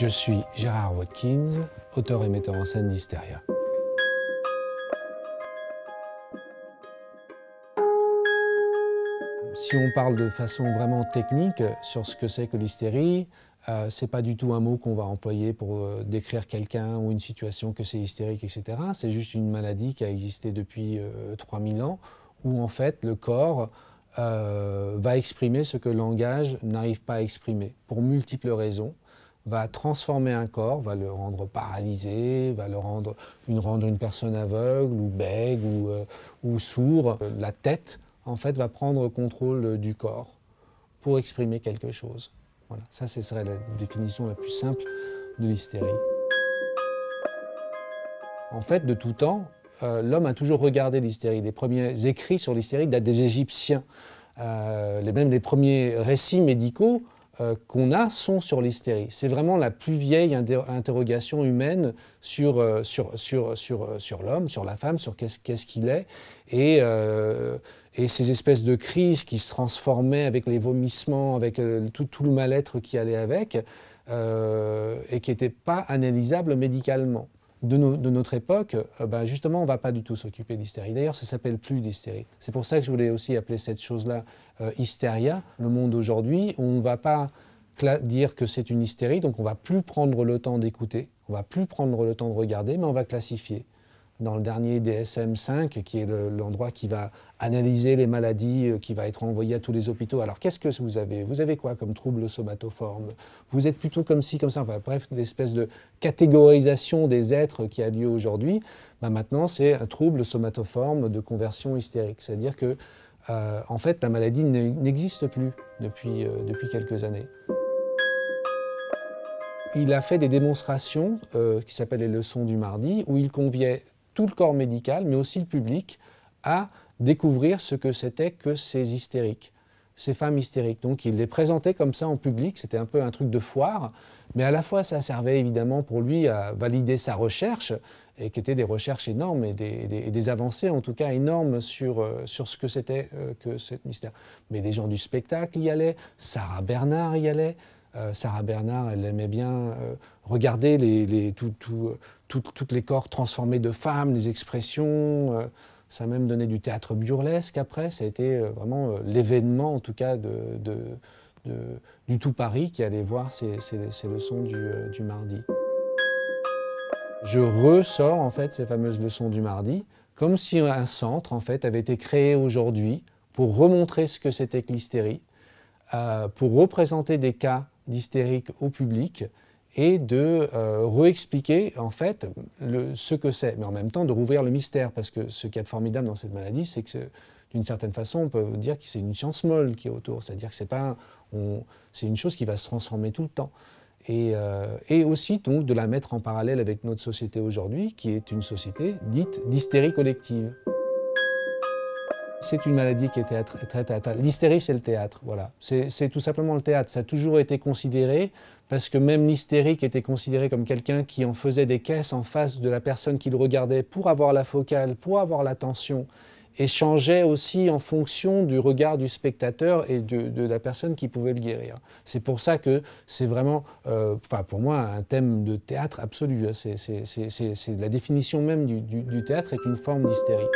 Je suis Gérard Watkins, auteur et metteur en scène d'Hysteria. Si on parle de façon vraiment technique sur ce que c'est que l'hystérie, ce euh, c'est pas du tout un mot qu'on va employer pour euh, décrire quelqu'un ou une situation que c'est hystérique, etc. C'est juste une maladie qui a existé depuis 3000 euh, ans où en fait le corps va exprimer ce que le langage n'arrive pas à exprimer pour multiples raisons va transformer un corps, va le rendre paralysé, va le rendre une, rendre une personne aveugle ou bègue euh, ou, sourd. La tête, en fait, va prendre contrôle du corps pour exprimer quelque chose. Voilà, ça, ce serait la définition la plus simple de l'hystérie. En fait, de tout temps, euh, l'homme a toujours regardé l'hystérie. Les premiers écrits sur l'hystérie datent des Égyptiens. Euh, les, même les premiers récits médicaux euh, qu'on a sont sur l'hystérie. C'est vraiment la plus vieille interrogation humaine euh, euh, sur, l'homme, sur la femme, sur qu'est-ce qu'il est. Et, ces espèces de crises qui se transformaient avec les vomissements, avec tout, tout, le mal-être qui allait avec, et qui n'étaient pas analysables médicalement de, notre époque, euh, bah, justement, on ne va pas du tout s'occuper d'hystérie. D'ailleurs, ça s'appelle plus d'hystérie. C'est pour ça que je voulais aussi appeler cette chose-là euh, hystéria. Le monde aujourd'hui, on ne va pas dire que c'est une hystérie, donc on ne va plus prendre le temps d'écouter, on ne va plus prendre le temps de regarder, mais on va classifier dans le dernier DSM-5, qui est l'endroit qui va analyser les maladies, euh, qui va être envoyé à tous les hôpitaux. Alors qu'est-ce que vous avez Vous avez quoi comme trouble somatoforme Vous êtes plutôt comme ci, comme ça. Enfin, bref, une espèce de catégorisation des êtres qui a lieu aujourd'hui. Bah, maintenant, c'est un trouble somatoforme de conversion hystérique. C'est-à-dire que, euh, en fait, la maladie n'existe plus depuis, euh, depuis quelques années il a fait des démonstrations qui s'appellent les leçons du mardi, où il conviait le corps médical, mais aussi le public, à découvrir ce que c'était que ces hystériques, ces femmes hystériques. Donc il les présentait comme ça en public, c'était un peu un truc de foire, mais à la fois ça servait évidemment pour lui à valider sa recherche, et qui étaient des recherches énormes et des, avancées en tout cas énormes sur, euh, ce que c'était euh, que cette mystère. Mais des gens du spectacle y allaient, Sarah Bernard y allait. Euh, Sarah Bernard, elle aimait bien euh, regarder les, les euh, toutes les corps transformés de femmes, les expressions. ça a même donné du théâtre burlesque après. Ça a été vraiment l'événement, en tout cas, du tout Paris qui allait voir ces, leçons du, mardi. Je ressors en fait ces fameuses leçons du mardi, comme si un centre en fait avait été créé aujourd'hui pour remontrer ce que c'était que l'hystérie, pour représenter des cas d'hystérique au public et de euh, réexpliquer en fait ce que c'est, mais en même temps de rouvrir le mystère, parce que ce qu'il y a de formidable dans cette maladie, c'est que d'une certaine façon, on peut dire que c'est une chance molle qui est autour, c'est-à-dire que c'est pas, c'est une chose qui va se transformer tout le temps. Et, euh, et, aussi donc de la mettre en parallèle avec notre société aujourd'hui, qui est une société dite d'hystérie collective. C'est une maladie qui était très théâtrale. L'hystérie, c'est le théâtre, voilà. C'est tout simplement le théâtre. Ça a toujours été considéré, parce que même l'hystérique était considéré comme quelqu'un qui en faisait des caisses en face de la personne qu'il regardait pour avoir la focale, pour avoir l'attention, et changeait aussi en fonction du regard du spectateur et de, la personne qui pouvait le guérir. C'est pour ça que c'est vraiment, euh, enfin pour moi, un thème de théâtre absolu. Hein. C'est la définition même du théâtre est une forme d'hystérie.